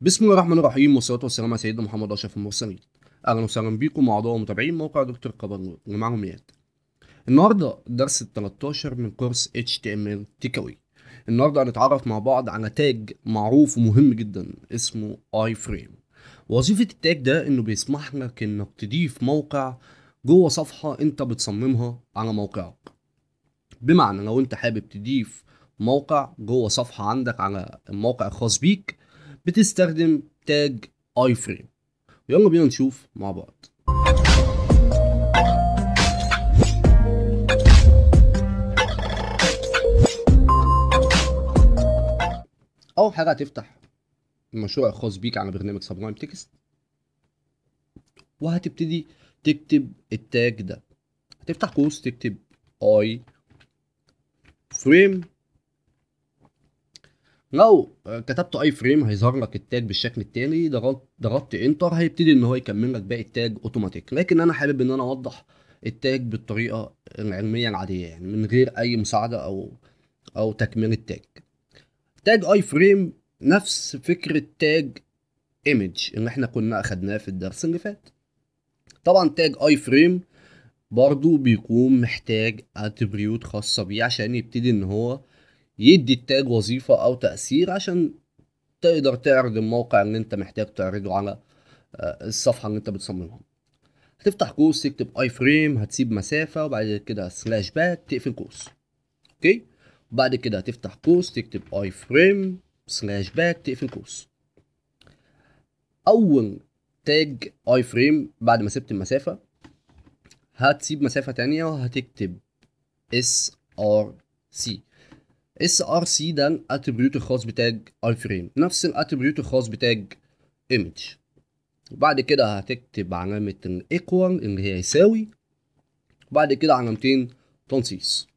بسم الله الرحمن الرحيم والصلاه والسلام على سيدنا محمد اشرف المرسلين اهلا وسهلا بيكم اعضاء ومتابعين موقع دكتور قبر نور ومعاهم اياد النهارده درس ال 13 من كورس HTML تيكاوي النهارده هنتعرف مع بعض على تاج معروف ومهم جدا اسمه اي فريم وظيفه التاج ده انه بيسمح لك انك تضيف موقع جوه صفحه انت بتصممها على موقعك بمعنى لو انت حابب تضيف موقع جوه صفحه عندك على الموقع الخاص بيك بتستخدم تاج اي فريم يلا بينا نشوف مع بعض اول حاجه هتفتح المشروع الخاص بيك على برنامج سبلايم تكست وهتبتدي تكتب التاج ده هتفتح قوس تكتب اي فريم لو آه، كتبت اي فريم هيظهر لك التاج بالشكل التالي ضغطت انتر هيبتدي ان هو يكمل لك باقي التاج اوتوماتيك لكن انا حابب ان انا اوضح التاج بالطريقه العلميه العاديه يعني من غير اي مساعده او او تكميل التاج تاج اي فريم نفس فكره تاج ايمج اللي احنا كنا اخدناه في الدرس اللي فات طبعا تاج اي فريم برضو بيكون محتاج اتريبيوت خاصه بيه عشان يبتدي ان هو يدي التاج وظيفة أو تأثير عشان تقدر تعرض الموقع اللي أنت محتاج تعرضه على آه، الصفحة اللي أنت بتصممها هتفتح قوس تكتب اي فريم هتسيب مسافة وبعد كده سلاش باك تقفل قوس اوكي بعد كده هتفتح قوس تكتب اي فريم سلاش باك تقفل قوس اول تاج اي فريم بعد ما سبت المسافة هتسيب مسافة تانية وهتكتب اس ار سي اس ار سي ده الاتريبيوت الخاص بتاج الفريم نفس الاتريبيوت الخاص بتاج ايمج وبعد كده هتكتب علامة الايكوال اللي هي يساوي وبعد كده علامتين تنصيص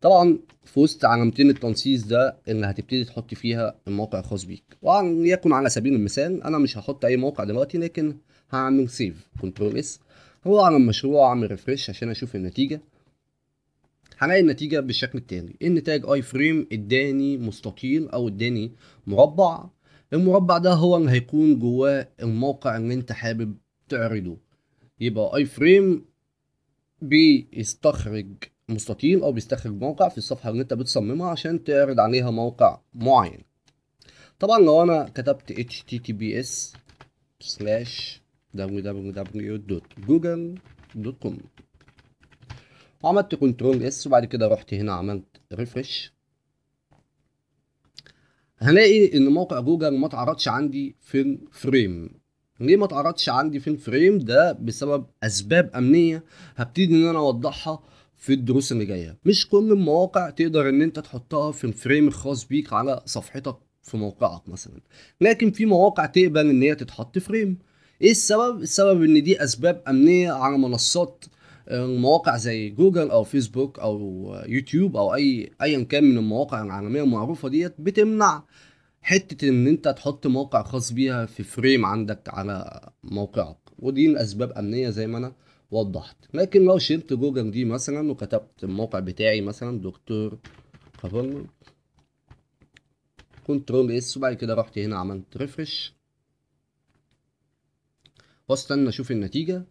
طبعا في وسط علامتين التنصيص ده اللي هتبتدي تحط فيها الموقع الخاص بيك وليكن على سبيل المثال انا مش هحط اي موقع دلوقتي لكن هعمل سيف كنترول اس هو على المشروع اعمل ريفرش عشان اشوف النتيجه هلاقي النتيجه بالشكل التالي إيه النتاج اي فريم اداني مستطيل او اداني مربع المربع ده هو اللي هيكون جواه الموقع اللي انت حابب تعرضه يبقى اي فريم بيستخرج مستطيل او بيستخرج موقع في الصفحه اللي انت بتصممها عشان تعرض عليها موقع معين طبعا لو انا كتبت https slash www.google.com وعملت كنترول اس وبعد كده رحت هنا عملت ريفرش هلاقي ان موقع جوجل ما اتعرضش عندي في الفريم ليه ما اتعرضش عندي في الفريم ده بسبب اسباب امنيه هبتدي ان انا اوضحها في الدروس اللي جايه مش كل المواقع تقدر ان انت تحطها في الفريم الخاص بيك على صفحتك في موقعك مثلا لكن في مواقع تقبل ان هي تتحط فريم ايه السبب السبب ان دي اسباب امنيه على منصات آه، مواقع زي جوجل او فيسبوك او يوتيوب او اي ايا كان من المواقع العالميه المعروفه ديت بتمنع حته ان انت تحط موقع خاص بيها في فريم عندك على موقعك ودي لاسباب امنيه زي ما انا وضحت لكن لو شلت جوجل دي مثلا وكتبت الموقع بتاعي مثلا دكتور قبلنا كنترول اس وبعد كده رحت هنا عملت ريفرش واستنى اشوف النتيجه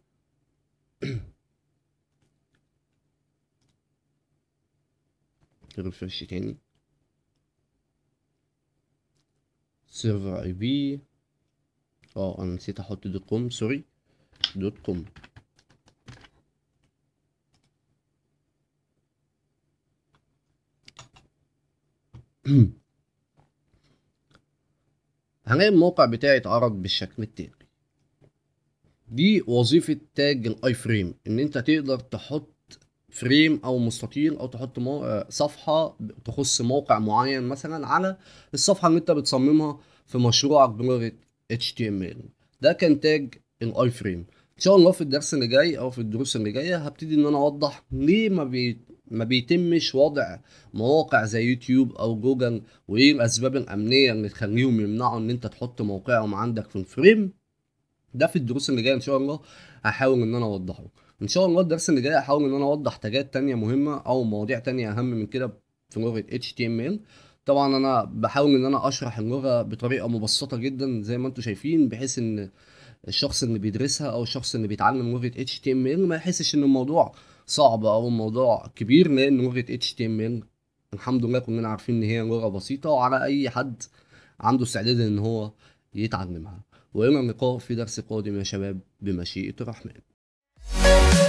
نضرب في وشي تاني سيرفر اي بي اه انا نسيت احط دوت كوم سوري دوت كوم هنلاقي الموقع بتاعي اتعرض بالشكل التالي دي وظيفة تاج الاي فريم ان انت تقدر تحط فريم او مستطيل او تحط آه، صفحه تخص موقع معين مثلا على الصفحه اللي انت بتصممها في مشروعك بلغه HTML ده كان تاج الاي فريم ان شاء الله في الدرس اللي جاي او في الدروس اللي جايه هبتدي ان انا اوضح ليه ما بي... ما بيتمش وضع مواقع زي يوتيوب او جوجل وايه الاسباب الامنيه اللي تخليهم يمنعوا ان انت تحط موقعهم عندك في الفريم ده في الدروس اللي جايه ان شاء الله هحاول ان انا اوضحه ان شاء الله الدرس اللي جاي هحاول ان انا اوضح تاجات تانية مهمه او مواضيع تانية اهم من كده في لغه HTML طبعا انا بحاول ان انا اشرح اللغه بطريقه مبسطه جدا زي ما انتم شايفين بحيث ان الشخص اللي بيدرسها او الشخص اللي بيتعلم لغه HTML ما يحسش ان الموضوع صعب او الموضوع كبير لان لغه HTML الحمد لله كلنا عارفين ان هي لغه بسيطه وعلى اي حد عنده استعداد ان هو يتعلمها والى اللقاء في درس قادم يا شباب بمشيئه الرحمن Thank you.